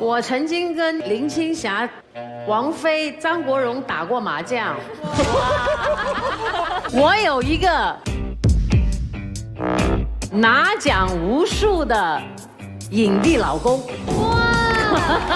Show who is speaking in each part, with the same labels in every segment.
Speaker 1: 我曾经跟林青霞、王菲、张国荣打过麻将。我有一个拿奖无数的影帝老公。哇！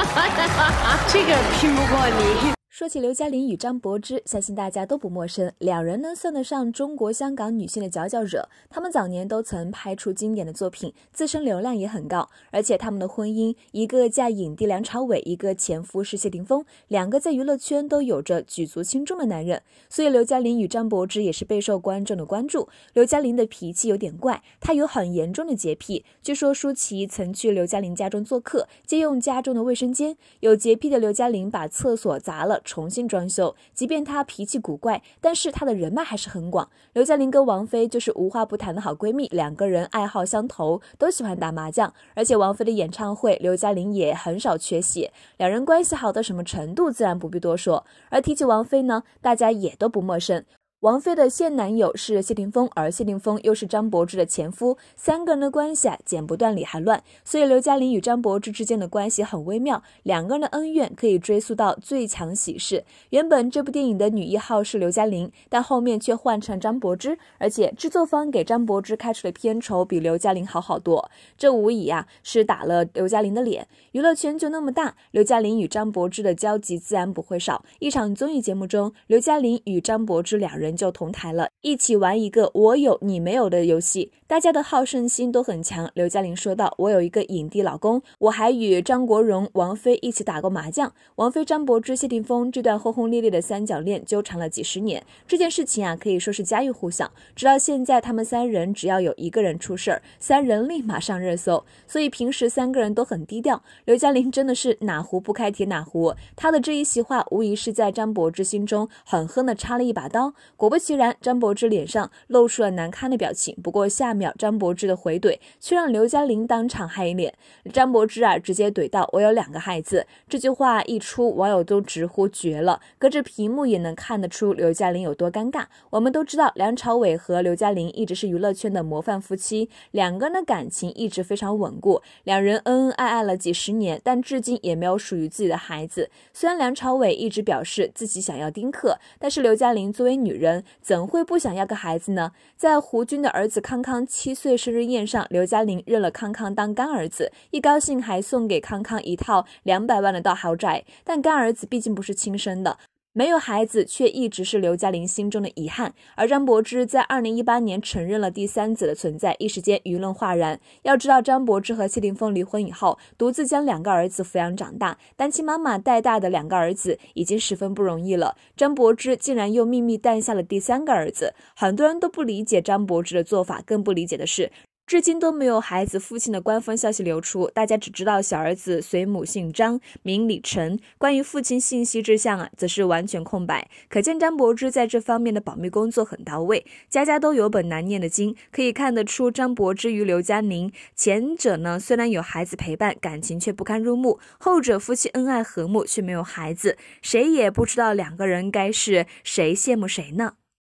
Speaker 1: 这个拼不过你。说起刘嘉玲与张柏芝，相信大家都不陌生。两人呢，算得上中国香港女性的佼佼者。他们早年都曾拍出经典的作品，自身流量也很高。而且他们的婚姻，一个嫁影帝梁朝伟，一个前夫是谢霆锋，两个在娱乐圈都有着举足轻重的男人。所以刘嘉玲与张柏芝也是备受观众的关注。刘嘉玲的脾气有点怪，她有很严重的洁癖。据说舒淇曾去刘嘉玲家中做客，借用家中的卫生间，有洁癖的刘嘉玲把厕所砸了。重新装修，即便她脾气古怪，但是她的人脉还是很广。刘嘉玲跟王菲就是无话不谈的好闺蜜，两个人爱好相投，都喜欢打麻将，而且王菲的演唱会刘嘉玲也很少缺席，两人关系好到什么程度，自然不必多说。而提起王菲呢，大家也都不陌生。王菲的现男友是谢霆锋，而谢霆锋又是张柏芝的前夫，三个人的关系啊剪不断理还乱，所以刘嘉玲与张柏芝之间的关系很微妙，两个人的恩怨可以追溯到《最强喜事》。原本这部电影的女一号是刘嘉玲，但后面却换成张柏芝，而且制作方给张柏芝开出的片酬比刘嘉玲好好多，这无疑啊是打了刘嘉玲的脸。娱乐圈就那么大，刘嘉玲与张柏芝的交集自然不会少。一场综艺节目中，刘嘉玲与张柏芝两人。就同台了，一起玩一个我有你没有的游戏。大家的好胜心都很强。刘嘉玲说道：“我有一个影帝老公，我还与张国荣、王菲一起打过麻将。王菲、张柏芝、谢霆锋这段轰轰烈烈的三角恋纠缠了几十年，这件事情啊可以说是家喻户晓。直到现在，他们三人只要有一个人出事儿，三人立马上热搜。所以平时三个人都很低调。刘嘉玲真的是哪壶不开提哪壶，她的这一席话无疑是在张柏芝心中狠狠地插了一把刀。”果不其然，张柏芝脸上露出了难堪的表情。不过，下秒张柏芝的回怼却让刘嘉玲当场黑脸。张柏芝啊，直接怼到我有两个孩子。这句话一出，网友都直呼绝了。隔着屏幕也能看得出刘嘉玲有多尴尬。我们都知道，梁朝伟和刘嘉玲一直是娱乐圈的模范夫妻，两个人的感情一直非常稳固，两人恩恩爱爱了几十年，但至今也没有属于自己的孩子。虽然梁朝伟一直表示自己想要丁克，但是刘嘉玲作为女人。人怎会不想要个孩子呢？在胡军的儿子康康七岁生日宴上，刘嘉玲认了康康当干儿子，一高兴还送给康康一套两百万的大豪宅。但干儿子毕竟不是亲生的。没有孩子，却一直是刘嘉玲心中的遗憾。而张柏芝在二零一八年承认了第三子的存在，一时间舆论哗然。要知道，张柏芝和谢霆锋离婚以后，独自将两个儿子抚养长大，单亲妈妈带大的两个儿子已经十分不容易了。张柏芝竟然又秘密诞下了第三个儿子，很多人都不理解张柏芝的做法，更不理解的是。至今都没有孩子父亲的官方消息流出，大家只知道小儿子随母姓张名李晨。关于父亲信息之项啊，则是完全空白。可见张柏芝在这方面的保密工作很到位。家家都有本难念的经，可以看得出张柏芝与刘嘉玲，前者呢虽然有孩子陪伴，感情却不堪入目；后者夫妻恩爱和睦，却没有孩子。谁也不知道两个人该是谁羡慕谁呢？